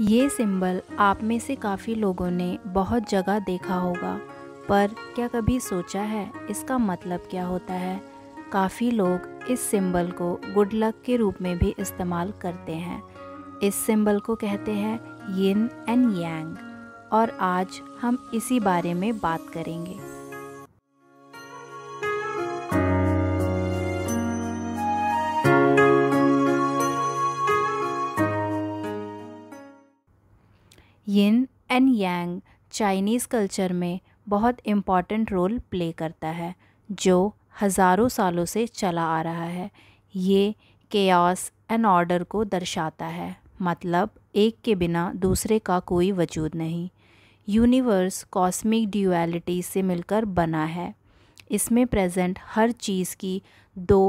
ये सिंबल आप में से काफ़ी लोगों ने बहुत जगह देखा होगा पर क्या कभी सोचा है इसका मतलब क्या होता है काफ़ी लोग इस सिंबल को गुड लक के रूप में भी इस्तेमाल करते हैं इस सिंबल को कहते हैं यिन एंड यांग और आज हम इसी बारे में बात करेंगे yin and yang Chinese culture में बहुत इम्पॉर्टेंट रोल प्ले करता है जो हज़ारों सालों से चला आ रहा है ये केयास एंड ऑर्डर को दर्शाता है मतलब एक के बिना दूसरे का कोई वजूद नहीं यूनिवर्स कॉस्मिक ड्यूअलिटी से मिलकर बना है इसमें प्रेजेंट हर चीज़ की दो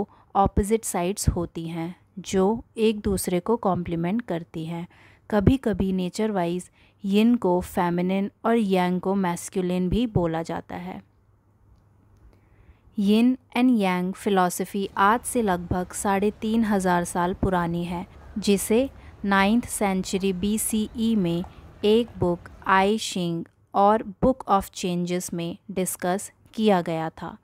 ऑपोजिट साइड्स होती हैं जो एक दूसरे को कॉम्प्लीमेंट करती हैं कभी कभी नेचर वाइज यिन को फेमिनिन और यांग को मैस्कुलिन भी बोला जाता है यिन एंड यांग फिलॉसफी आज से लगभग साढ़े तीन हज़ार साल पुरानी है जिसे नाइन्थ सेंचुरी बीसीई में एक बुक आई शिंग और बुक ऑफ चेंजेस में डिस्कस किया गया था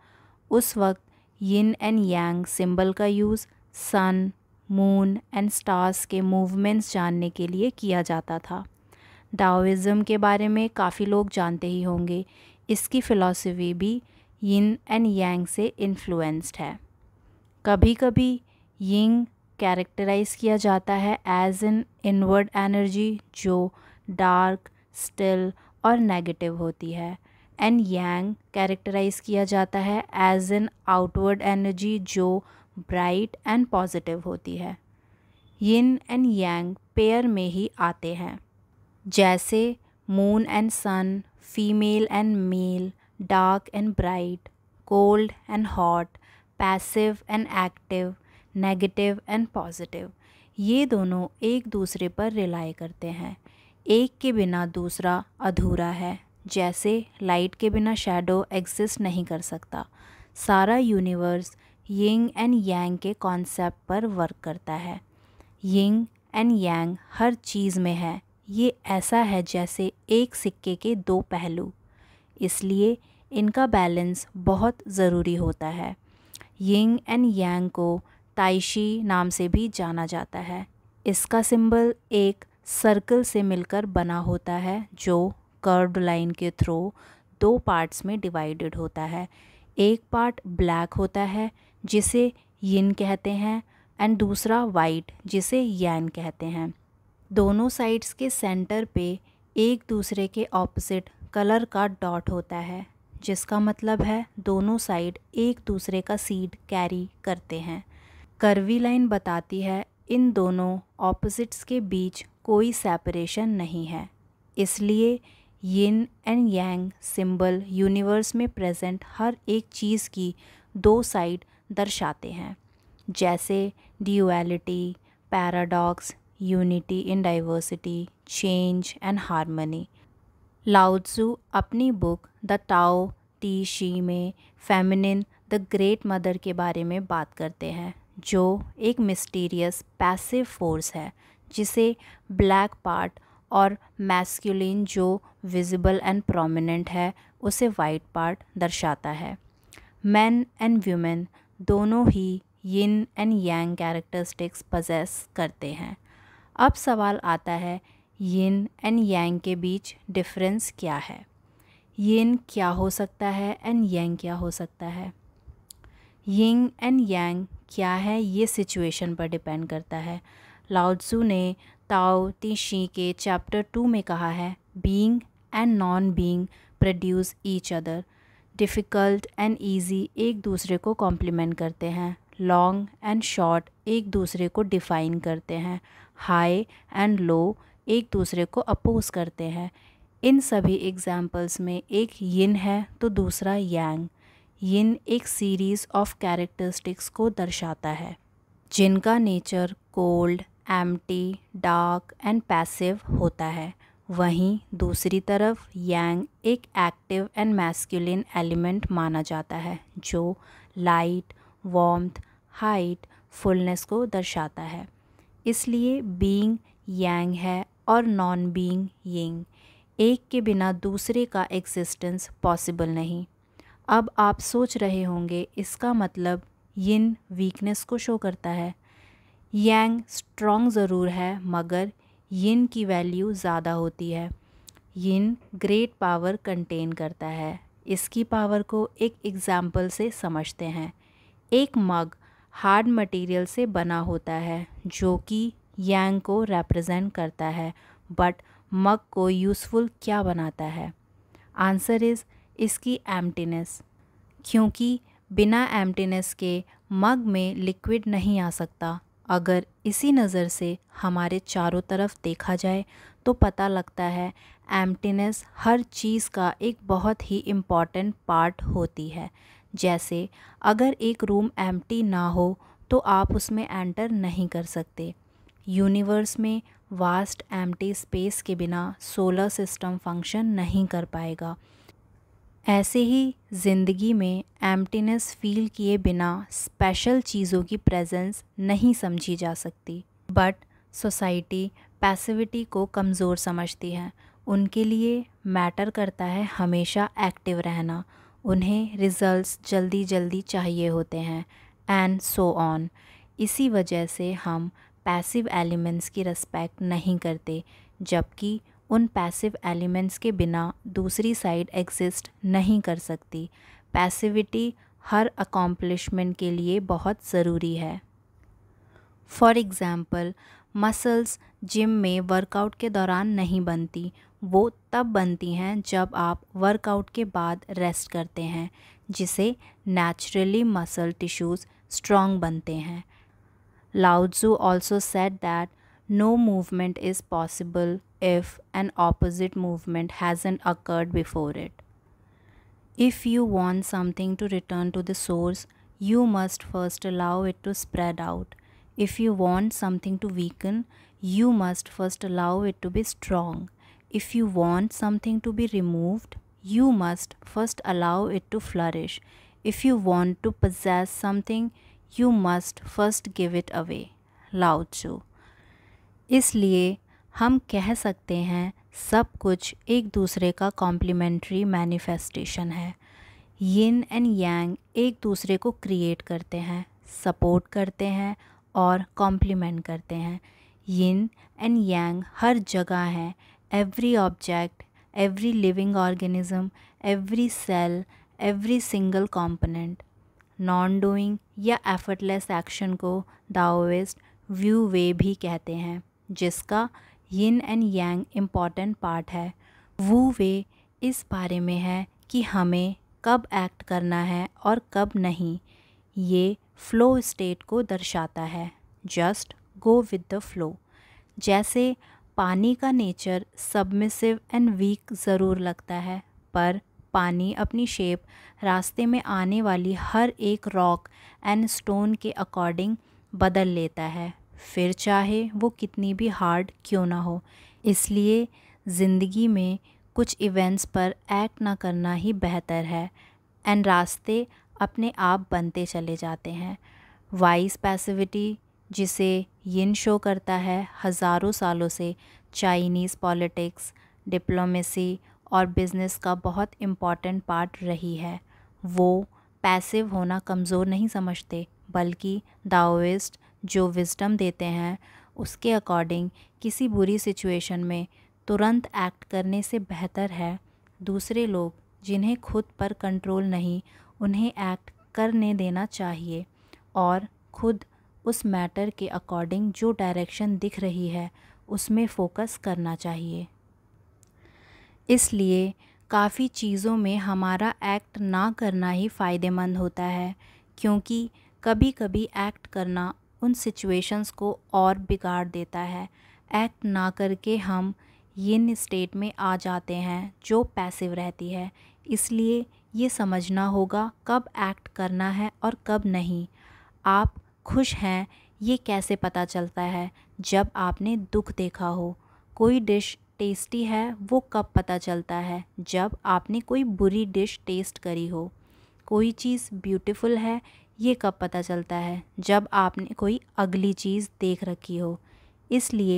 उस वक्त यिन एंड यांग सिंबल का use sun moon and stars के मूवमेंट्स जानने के लिए किया जाता था डाओइज़म के बारे में काफ़ी लोग जानते ही होंगे इसकी फ़िलासफ़ी भी यिन एंड यांग से इन्फ्लुएंस्ड है कभी कभी यिंग कैरेक्टराइज किया जाता है एज एन इनवर्ड एनर्जी जो डार्क स्टिल और नेगेटिव होती है एंड यांग कैरेक्टराइज किया जाता है एज एन आउटवर्ड एनर्जी जो ब्राइट एंड पॉजिटिव होती है यिन एंड यांग पेयर में ही आते हैं जैसे moon and sun female and male dark and bright cold and hot passive and active negative and positive ये दोनों एक दूसरे पर रिलाई करते हैं एक के बिना दूसरा अधूरा है जैसे लाइट के बिना शेडो एग्जिस्ट नहीं कर सकता सारा यूनिवर्स यिंग एंड यांग के कॉन्सेप्ट पर वर्क करता है यिंग एंड यांग हर चीज़ में है ये ऐसा है जैसे एक सिक्के के दो पहलू इसलिए इनका बैलेंस बहुत ज़रूरी होता है यिंग एंड यांग को ताइशी नाम से भी जाना जाता है इसका सिंबल एक सर्कल से मिलकर बना होता है जो कर्व्ड लाइन के थ्रू दो पार्ट्स में डिवाइडेड होता है एक पार्ट ब्लैक होता है जिसे यिन कहते हैं एंड दूसरा वाइट जिसे यैन कहते हैं दोनों साइड्स के सेंटर पे एक दूसरे के ऑपोजिट कलर का डॉट होता है जिसका मतलब है दोनों साइड एक दूसरे का सीड कैरी करते हैं करवी लाइन बताती है इन दोनों ऑपोजिट्स के बीच कोई सेपरेशन नहीं है इसलिए yin and yang symbol universe में प्रेजेंट हर एक चीज़ की दो साइड दर्शाते हैं जैसे duality paradox unity in diversity change and harmony Lao Tzu अपनी बुक द टाओ टी शी में फेमिनिन द ग्रेट मदर के बारे में बात करते हैं जो एक मिस्टीरियस पैसिव फोर्स है जिसे ब्लैक पार्ट और मैस्कुलिन जो विजिबल एंड प्रोमिनेंट है उसे वाइट पार्ट दर्शाता है मैन एंड व्यूमेन दोनों ही yin and yang characteristics possess करते हैं अब सवाल आता है यिन एंड यांग के बीच डिफरेंस क्या है यिन क्या हो सकता है एंड यांग क्या हो सकता है यिंग एंड यांग क्या है ये सिचुएशन पर डिपेंड करता है लाउत्सू ने ताओ तीशी के चैप्टर टू में कहा है being and non being produce each other difficult and easy एक दूसरे को कॉम्प्लीमेंट करते हैं लॉन्ग एंड शॉर्ट एक दूसरे को डिफ़ाइन करते हैं हाई एंड लो एक दूसरे को अपोज करते हैं इन सभी एग्जाम्पल्स में एक यिन है तो दूसरा यांग यिन एक सीरीज़ ऑफ कैरेक्टरिस्टिक्स को दर्शाता है जिनका nature cold empty dark and passive होता है वहीं दूसरी तरफ यांग एक एक्टिव एंड मैस्कुलिन एलिमेंट माना जाता है जो लाइट वॉम्थ हाइट फुलनेस को दर्शाता है इसलिए बीइंग यांग है और नॉन बीइंग यिंग एक के बिना दूसरे का एग्जिस्टेंस पॉसिबल नहीं अब आप सोच रहे होंगे इसका मतलब यिन वीकनेस को शो करता है यांग स्ट्रॉन्ग ज़रूर है मगर यिन की वैल्यू ज़्यादा होती है यिन ग्रेट पावर कंटेन करता है इसकी पावर को एक एग्ज़ाम्पल से समझते हैं एक मग हार्ड मटेरियल से बना होता है जो कि यांग को रिप्रेजेंट करता है बट मग को यूज़फुल क्या बनाता है आंसर इज़ इसकी एम्प्टीनेस क्योंकि बिना एम्प्टीनेस के मग में लिक्विड नहीं आ सकता अगर इसी नज़र से हमारे चारों तरफ देखा जाए तो पता लगता है एम्प्टीनेस हर चीज़ का एक बहुत ही इम्पॉर्टेंट पार्ट होती है जैसे अगर एक रूम एम्प्टी ना हो तो आप उसमें एंटर नहीं कर सकते यूनिवर्स में वास्ट एम्प्टी स्पेस के बिना सोलर सिस्टम फंक्शन नहीं कर पाएगा ऐसे ही ज़िंदगी में एम्प्टीनेस फील किए बिना स्पेशल चीज़ों की प्रेजेंस नहीं समझी जा सकती बट सोसाइटी पैसिविटी को कमज़ोर समझती है उनके लिए मैटर करता है हमेशा एक्टिव रहना उन्हें रिज़ल्ट्स जल्दी जल्दी चाहिए होते हैं एंड सो ऑन इसी वजह से हम पैसिव एलिमेंट्स की रिस्पेक्ट नहीं करते जबकि उन पैसिव एलिमेंट्स के बिना दूसरी साइड एग्जिस्ट नहीं कर सकती पैसिविटी हर अकॉम्प्लिशमेंट के लिए बहुत ज़रूरी है फॉर एग्ज़ाम्पल मसल्स जिम में वर्कआउट के दौरान नहीं बनती वो तब बनती हैं जब आप वर्कआउट के बाद रेस्ट करते हैं जिसे नेचुरली मसल टिश्यूज़ स्ट्रॉन्ग बनते हैं Laozi also said that no movement is possible if an opposite movement hasn't occurred before it. If you want something to return to the source, you must first allow it to spread out. If you want something to weaken, you must first allow it to be strong. If you want something to be removed, you must first allow it to flourish. If you want to possess something, you must first give it away. Lao Tzu. इसलिए हम कह सकते हैं सब कुछ एक दूसरे का कॉम्प्लीमेंट्री मैनिफेस्टेशन है यिन एंड यांग एक दूसरे को क्रिएट करते हैं सपोर्ट करते हैं और कॉम्प्लीमेंट करते हैं यिन एंड यांग हर जगह है every object every living organism every cell every single component non doing या एफर्टलेस एक्शन को दाओवेस्ट व्यू वे भी कहते हैं जिसका yin and yang important part है वो वे इस बारे में है कि हमें कब एक्ट करना है और कब नहीं ये फ़्लो स्टेट को दर्शाता है just go with the flow जैसे पानी का नेचर सबमिसिव एंड वीक ज़रूर लगता है पर पानी अपनी शेप रास्ते में आने वाली हर एक रॉक एंड स्टोन के अकॉर्डिंग बदल लेता है फिर चाहे वो कितनी भी हार्ड क्यों ना हो इसलिए ज़िंदगी में कुछ इवेंट्स पर एक्ट ना करना ही बेहतर है एंड रास्ते अपने आप बनते चले जाते हैं वाइस पैसिविटी जिसे यिन शो करता है हज़ारों सालों से चाइनीज़ पॉलिटिक्स डिप्लोमेसी और बिज़नेस का बहुत इम्पॉर्टेंट पार्ट रही है वो पैसिव होना कमज़ोर नहीं समझते बल्कि दाओइस्ट जो विजडम देते हैं उसके अकॉर्डिंग किसी बुरी सिचुएशन में तुरंत एक्ट करने से बेहतर है दूसरे लोग जिन्हें खुद पर कंट्रोल नहीं उन्हें एक्ट करने देना चाहिए और खुद उस मैटर के अकॉर्डिंग जो डायरेक्शन दिख रही है उसमें फोकस करना चाहिए इसलिए काफ़ी चीज़ों में हमारा एक्ट ना करना ही फ़ायदेमंद होता है क्योंकि कभी कभी एक्ट करना उन सिचुएशंस को और बिगाड़ देता है एक्ट ना करके हम यिन स्टेट में आ जाते हैं जो पैसिव रहती है इसलिए ये समझना होगा कब एक्ट करना है और कब नहीं आप खुश हैं ये कैसे पता चलता है जब आपने दुख देखा हो कोई डिश टेस्टी है वो कब पता चलता है जब आपने कोई बुरी डिश टेस्ट करी हो कोई चीज़ ब्यूटीफुल है ये कब पता चलता है जब आपने कोई अगली चीज़ देख रखी हो इसलिए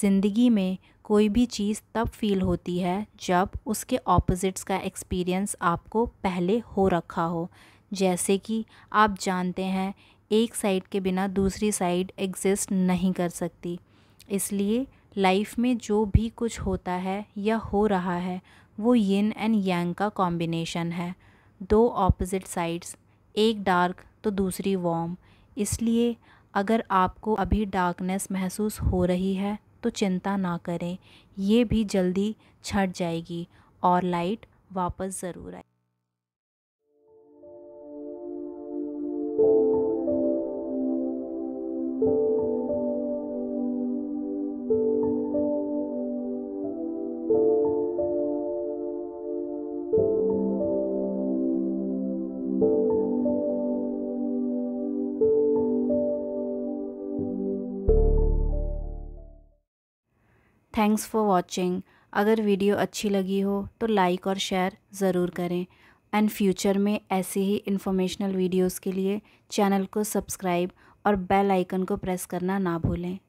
ज़िंदगी में कोई भी चीज़ तब फील होती है जब उसके ऑपोजिट्स का एक्सपीरियंस आपको पहले हो रखा हो जैसे कि आप जानते हैं एक साइड के बिना दूसरी साइड एग्जिस्ट नहीं कर सकती इसलिए लाइफ में जो भी कुछ होता है या हो रहा है वो यिन एंड यांग का कॉम्बिनेशन है दो ऑपोजिट साइड्स एक डार्क तो दूसरी वॉम इसलिए अगर आपको अभी डार्कनेस महसूस हो रही है तो चिंता ना करें ये भी जल्दी छट जाएगी और लाइट वापस ज़रूर आए थैंक्स फॉर वॉचिंग अगर वीडियो अच्छी लगी हो तो लाइक और शेयर ज़रूर करें एंड फ्यूचर में ऐसे ही इन्फॉर्मेशनल वीडियोस के लिए चैनल को सब्सक्राइब और बेल आइकन को प्रेस करना ना भूलें